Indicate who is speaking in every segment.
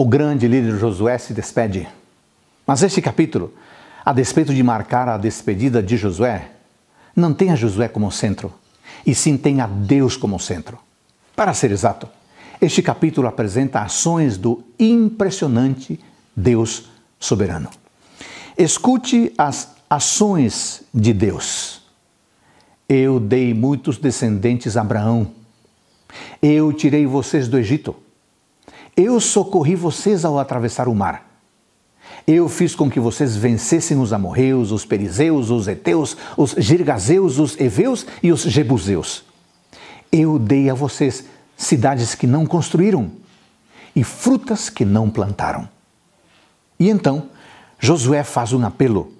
Speaker 1: o grande líder Josué se despede. Mas este capítulo, a despeito de marcar a despedida de Josué, não tem a Josué como centro, e sim tem a Deus como centro. Para ser exato, este capítulo apresenta ações do impressionante Deus soberano. Escute as ações de Deus. Eu dei muitos descendentes a Abraão. Eu tirei vocês do Egito. Eu socorri vocês ao atravessar o mar. Eu fiz com que vocês vencessem os amorreus, os perizeus, os heteus, os girgazeus, os eveus e os jebuseus. Eu dei a vocês cidades que não construíram e frutas que não plantaram. E então, Josué faz um apelo.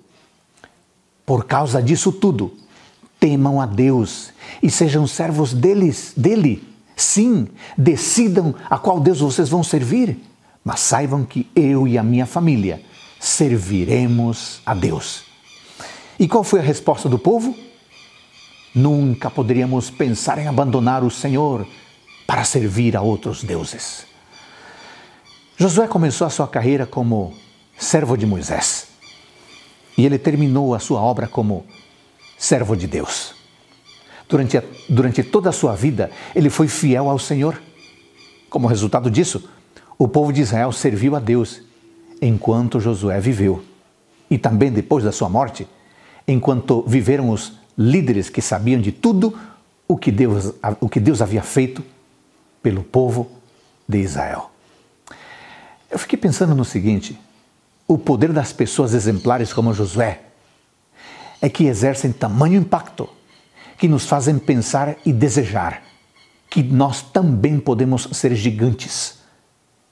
Speaker 1: Por causa disso tudo, temam a Deus e sejam servos deles, dele Sim, decidam a qual Deus vocês vão servir, mas saibam que eu e a minha família serviremos a Deus. E qual foi a resposta do povo? Nunca poderíamos pensar em abandonar o Senhor para servir a outros deuses. Josué começou a sua carreira como servo de Moisés e ele terminou a sua obra como servo de Deus. Durante, a, durante toda a sua vida, ele foi fiel ao Senhor. Como resultado disso, o povo de Israel serviu a Deus enquanto Josué viveu. E também depois da sua morte, enquanto viveram os líderes que sabiam de tudo o que Deus, o que Deus havia feito pelo povo de Israel. Eu fiquei pensando no seguinte: o poder das pessoas exemplares como Josué é que exercem tamanho impacto que nos fazem pensar e desejar que nós também podemos ser gigantes,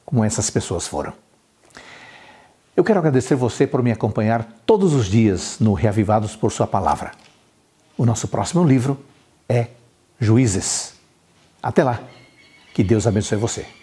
Speaker 1: como essas pessoas foram. Eu quero agradecer você por me acompanhar todos os dias no Reavivados por Sua Palavra. O nosso próximo livro é Juízes. Até lá, que Deus abençoe você.